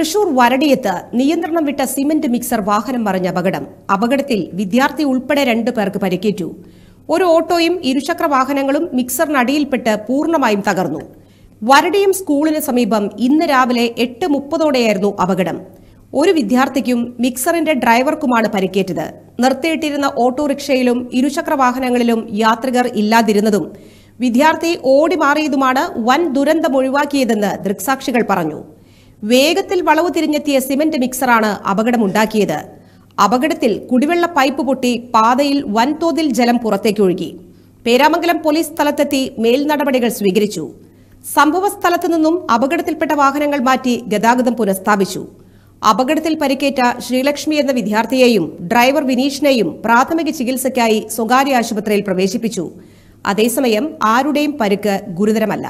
തൃശൂർ വരടിയത്ത് നിയന്ത്രണം വിട്ട cement mixer വാഹനം മറിഞ്ഞ അപകടം അപകടത്തിൽ വിദ്യാർത്ഥി ഉൾപ്പെടെ രണ്ടു പേർക്ക് പരിക്കേറ്റു ഒരു ഓട്ടോയും ഇരുചക്ര വാഹനങ്ങളും മിക്സറിനടിയിൽപ്പെട്ട് പൂർണ്ണമായും തകർന്നു വരടിയം സ്കൂളിന് സമീപം ഇന്ന് രാവിലെ എട്ട് മുപ്പതോടെയായിരുന്നു അപകടം ഒരു വിദ്യാർത്ഥിക്കും മിക്സറിന്റെ ഡ്രൈവർക്കുമാണ് പരിക്കേറ്റത് നിർത്തിയിട്ടിരുന്ന ഓട്ടോറിക്ഷയിലും ഇരുചക്ര വാഹനങ്ങളിലും യാത്രികർ ഇല്ലാതിരുന്നതും വിദ്യാർത്ഥി ഓടി മാറിയതുമാണ് വൻ ദുരന്തം ഒഴിവാക്കിയതെന്ന് ദൃക്സാക്ഷികൾ പറഞ്ഞു വേഗത്തിൽ വളവ് തിരിഞ്ഞെത്തിയ സിമന്റ് മിക്സറാണ് അപകടമുണ്ടാക്കിയത് അപകടത്തിൽ കുടിവെള്ള പൈപ്പ് പൊട്ടി പാതയിൽ വൻതോതിൽ ജലം പുറത്തേക്കൊഴുകി പേരാമംഗലം പോലീസ് സ്ഥലത്തെത്തി മേൽനടപടികൾ സ്വീകരിച്ചു സംഭവ സ്ഥലത്തു നിന്നും അപകടത്തിൽപ്പെട്ട വാഹനങ്ങൾ മാറ്റി ഗതാഗതം പുനഃസ്ഥാപിച്ചു അപകടത്തിൽ പരിക്കേറ്റ ശ്രീലക്ഷ്മി എന്ന വിദ്യാർത്ഥിയെയും ഡ്രൈവർ വിനീഷിനെയും പ്രാഥമിക ചികിത്സയ്ക്കായി സ്വകാര്യ ആശുപത്രിയിൽ പ്രവേശിപ്പിച്ചു അതേസമയം ആരുടെയും പരുക്ക് ഗുരുതരമല്ല